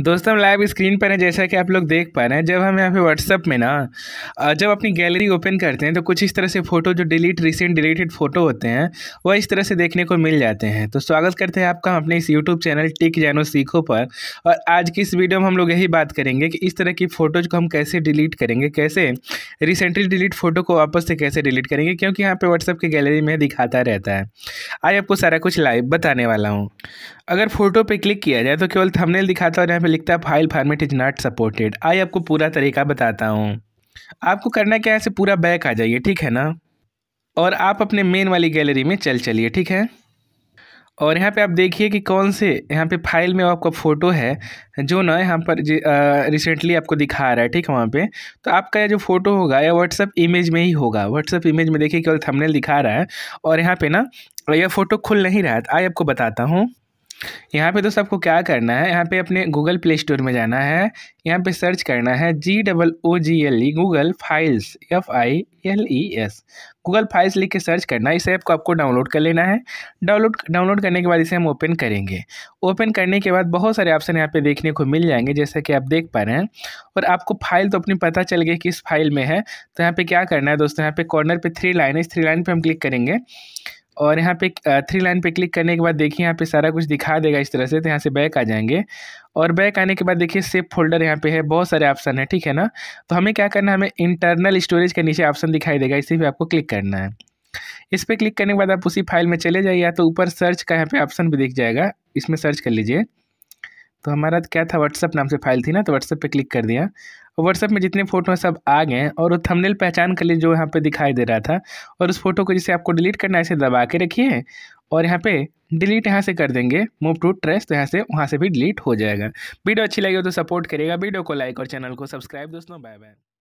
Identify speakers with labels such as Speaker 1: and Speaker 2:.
Speaker 1: दोस्तों हम live screen पर हैं जैसा कि आप लोग देख पा रहे हैं जब हम यहाँ पे व्हाट्सअप में ना जब अपनी गैलरी ओपन करते हैं तो कुछ इस तरह से फ़ोटो जो डिलीट रिसेंट डिलीटेड फ़ोटो होते हैं वह इस तरह से देखने को मिल जाते हैं तो स्वागत करते हैं आपका अपने इस यूट्यूब चैनल टिक जानो सीखो पर और आज की इस वीडियो में हम लोग यही बात करेंगे कि इस तरह की फ़ोटोज़ को हम कैसे डिलीट करेंगे कैसे रिसेंटली डिलीट फ़ोटो को वापस से कैसे डिलीट करेंगे क्योंकि यहाँ पर व्हाट्सअप की गैलरी में दिखाता रहता है आज आपको सारा कुछ लाइव बताने वाला हूँ अगर फ़ोटो पर क्लिक किया जाए तो केवल थमनेल दिखाता और पे लिखता है file format is not supported आई आपको पूरा तरीका बताता हूँ आपको करना क्या है ऐसे पूरा बैक आ जाइए ठीक है ना और आप अपने मेन वाली गैलरी में चल चलिए ठीक है और यहाँ पे आप देखिए कि कौन से यहाँ पे फाइल में आपका फ़ोटो है जो ना यहाँ पर रिसेंटली आपको दिखा रहा है ठीक है वहाँ पे तो आपका यह जो फ़ोटो होगा या व्हाट्सअप इमेज में ही होगा व्हाट्सअप इमेज में देखिए केवल थंबनेल दिखा रहा है और यहाँ पे ना यह फ़ोटो खुल नहीं रहा है आई आपको बताता हूँ यहाँ पे दोस्तों आपको क्या करना है यहाँ पे अपने गूगल प्ले स्टोर में जाना है यहाँ पे सर्च करना है G double O G L E Google files F I L E S Google files लिख के सर्च करना है इस ऐप को आपको डाउनलोड कर लेना है डाउनलोड डाउनलोड करने के बाद इसे हम ओपन करेंगे ओपन करने के बाद बहुत सारे ऑप्शन यहाँ पे देखने को मिल जाएंगे जैसा कि आप देख पा रहे हैं और आपको फाइल तो अपनी पता चल गई किस फाइल में है तो यहाँ पर क्या करना है दोस्तों यहाँ पे कॉर्नर पर थ्री लाइन है इस थ्री लाइन पर हम क्लिक करेंगे और यहाँ पे थ्री लाइन पे क्लिक करने के बाद देखिए यहाँ पे सारा कुछ दिखा देगा इस तरह से तो यहाँ से बैक आ जाएंगे और बैक आने के बाद देखिए सेफ फोल्डर यहाँ पे है बहुत सारे ऑप्शन है ठीक है ना तो हमें क्या करना है हमें इंटरनल स्टोरेज के नीचे ऑप्शन दिखाई देगा इसी पर आपको क्लिक करना है इस पर क्लिक करने के बाद आप उसी फाइल में चले जाइए या तो ऊपर सर्च का यहाँ पे ऑप्शन भी दिख जाएगा इसमें सर्च कर लीजिए तो हमारा क्या था व्हाट्सअप नाम से फाइल थी ना तो व्हाट्सअप पे क्लिक कर दिया और व्हाट्सअप में जितने फ़ोटो हैं सब आ गए और वो थंबनेल पहचान कर लिए जो यहाँ पे दिखाई दे रहा था और उस फोटो को जिसे आपको डिलीट करना है इसे दबा के रखिए और यहाँ पे डिलीट यहाँ से कर देंगे मूव टू ट्रेस तो यहाँ से वहाँ से भी डिलीट हो जाएगा वीडियो अच्छी लगी हो तो सपोर्ट करेगा वीडियो को लाइक और चैनल को सब्सक्राइब दोस्तों बाय बाय